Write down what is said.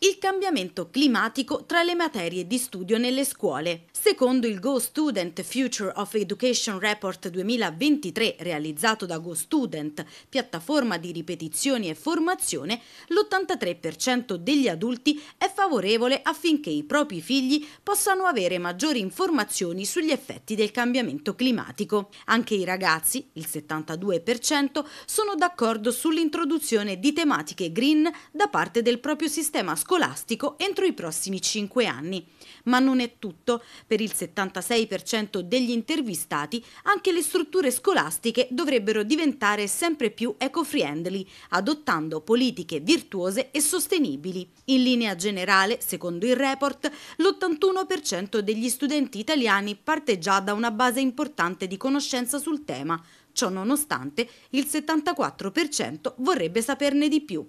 il cambiamento climatico tra le materie di studio nelle scuole. Secondo il Go Student Future of Education Report 2023 realizzato da Go Student, piattaforma di ripetizioni e formazione, l'83% degli adulti è favorevole affinché i propri figli possano avere maggiori informazioni sugli effetti del cambiamento climatico. Anche i ragazzi, il 72%, sono d'accordo sull'introduzione di tematiche green da parte del proprio sistema scolastico scolastico entro i prossimi cinque anni. Ma non è tutto. Per il 76% degli intervistati anche le strutture scolastiche dovrebbero diventare sempre più eco-friendly, adottando politiche virtuose e sostenibili. In linea generale, secondo il report, l'81% degli studenti italiani parte già da una base importante di conoscenza sul tema. Ciò nonostante, il 74% vorrebbe saperne di più.